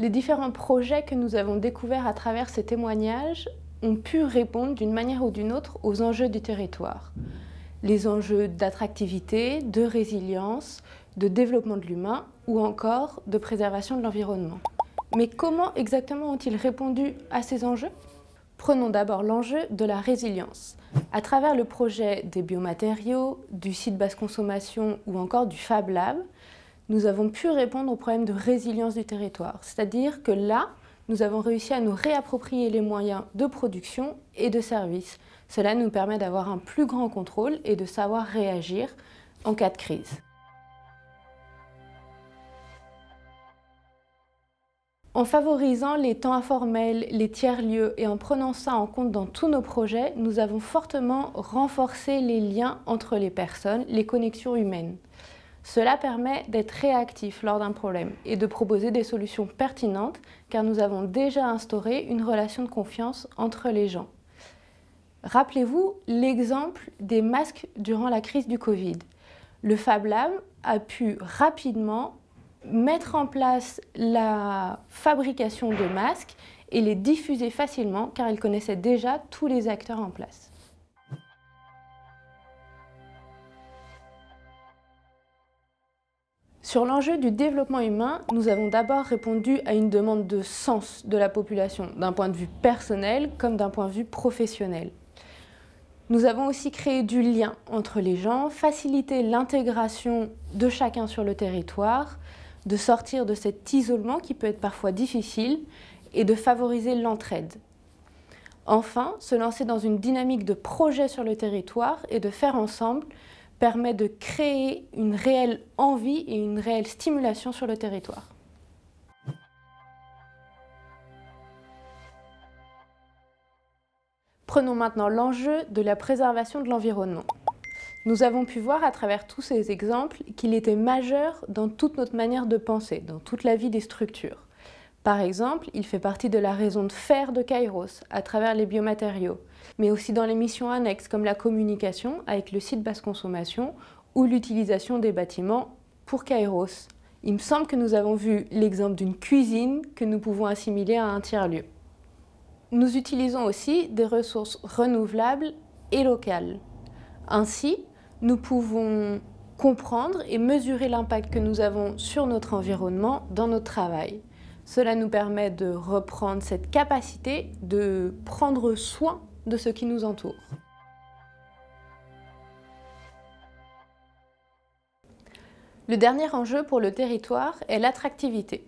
les différents projets que nous avons découverts à travers ces témoignages ont pu répondre d'une manière ou d'une autre aux enjeux du territoire. Les enjeux d'attractivité, de résilience, de développement de l'humain ou encore de préservation de l'environnement. Mais comment exactement ont-ils répondu à ces enjeux Prenons d'abord l'enjeu de la résilience. À travers le projet des biomatériaux, du site basse consommation ou encore du Fab Lab, nous avons pu répondre au problème de résilience du territoire. C'est-à-dire que là, nous avons réussi à nous réapproprier les moyens de production et de service. Cela nous permet d'avoir un plus grand contrôle et de savoir réagir en cas de crise. En favorisant les temps informels, les tiers-lieux et en prenant ça en compte dans tous nos projets, nous avons fortement renforcé les liens entre les personnes, les connexions humaines. Cela permet d'être réactif lors d'un problème et de proposer des solutions pertinentes car nous avons déjà instauré une relation de confiance entre les gens. Rappelez-vous l'exemple des masques durant la crise du Covid. Le Fab a pu rapidement mettre en place la fabrication de masques et les diffuser facilement car il connaissait déjà tous les acteurs en place. Sur l'enjeu du développement humain, nous avons d'abord répondu à une demande de sens de la population, d'un point de vue personnel comme d'un point de vue professionnel. Nous avons aussi créé du lien entre les gens, facilité l'intégration de chacun sur le territoire, de sortir de cet isolement qui peut être parfois difficile et de favoriser l'entraide. Enfin, se lancer dans une dynamique de projet sur le territoire et de faire ensemble permet de créer une réelle envie et une réelle stimulation sur le territoire. Prenons maintenant l'enjeu de la préservation de l'environnement. Nous avons pu voir à travers tous ces exemples qu'il était majeur dans toute notre manière de penser, dans toute la vie des structures. Par exemple, il fait partie de la raison de faire de Kairos à travers les biomatériaux, mais aussi dans les missions annexes comme la communication avec le site basse consommation ou l'utilisation des bâtiments pour Kairos. Il me semble que nous avons vu l'exemple d'une cuisine que nous pouvons assimiler à un tiers-lieu. Nous utilisons aussi des ressources renouvelables et locales. Ainsi, nous pouvons comprendre et mesurer l'impact que nous avons sur notre environnement dans notre travail. Cela nous permet de reprendre cette capacité de prendre soin de ce qui nous entoure. Le dernier enjeu pour le territoire est l'attractivité.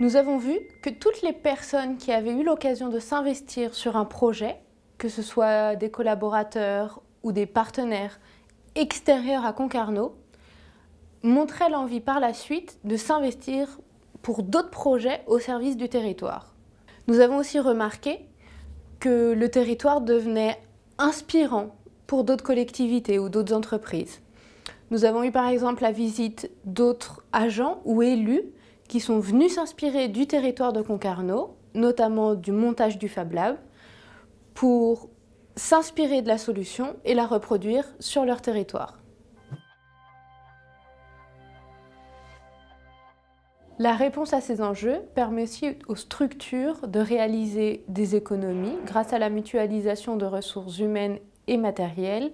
Nous avons vu que toutes les personnes qui avaient eu l'occasion de s'investir sur un projet, que ce soit des collaborateurs ou des partenaires extérieurs à Concarneau, montraient l'envie par la suite de s'investir pour d'autres projets au service du territoire. Nous avons aussi remarqué que le territoire devenait inspirant pour d'autres collectivités ou d'autres entreprises. Nous avons eu par exemple la visite d'autres agents ou élus qui sont venus s'inspirer du territoire de Concarneau, notamment du montage du Fab Lab, pour s'inspirer de la solution et la reproduire sur leur territoire. La réponse à ces enjeux permet aussi aux structures de réaliser des économies grâce à la mutualisation de ressources humaines et matérielles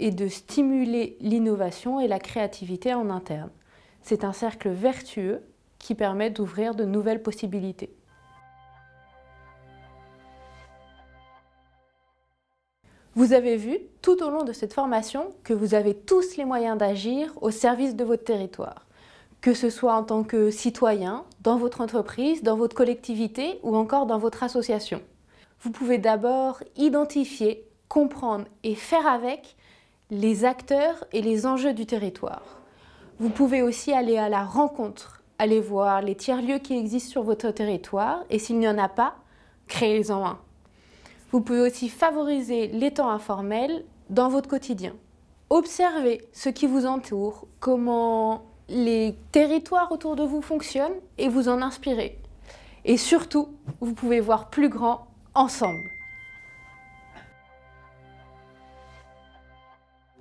et de stimuler l'innovation et la créativité en interne. C'est un cercle vertueux qui permet d'ouvrir de nouvelles possibilités. Vous avez vu tout au long de cette formation que vous avez tous les moyens d'agir au service de votre territoire que ce soit en tant que citoyen, dans votre entreprise, dans votre collectivité ou encore dans votre association. Vous pouvez d'abord identifier, comprendre et faire avec les acteurs et les enjeux du territoire. Vous pouvez aussi aller à la rencontre, aller voir les tiers-lieux qui existent sur votre territoire et s'il n'y en a pas, les en un. Vous pouvez aussi favoriser les temps informels dans votre quotidien. Observez ce qui vous entoure, comment les territoires autour de vous fonctionnent et vous en inspirez. Et surtout, vous pouvez voir plus grand ensemble.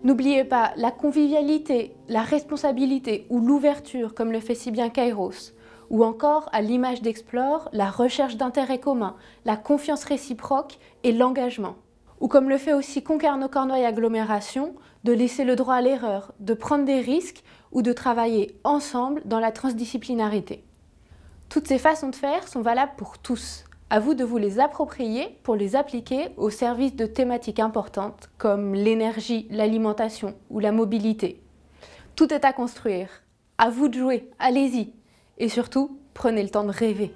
N'oubliez pas la convivialité, la responsabilité ou l'ouverture, comme le fait si bien Kairos, ou encore à l'image d'Explore, la recherche d'intérêts communs, la confiance réciproque et l'engagement ou comme le fait aussi Concarneau-Cornouailles Agglomération, de laisser le droit à l'erreur, de prendre des risques ou de travailler ensemble dans la transdisciplinarité. Toutes ces façons de faire sont valables pour tous. À vous de vous les approprier pour les appliquer au service de thématiques importantes comme l'énergie, l'alimentation ou la mobilité. Tout est à construire. À vous de jouer, allez-y. Et surtout, prenez le temps de rêver.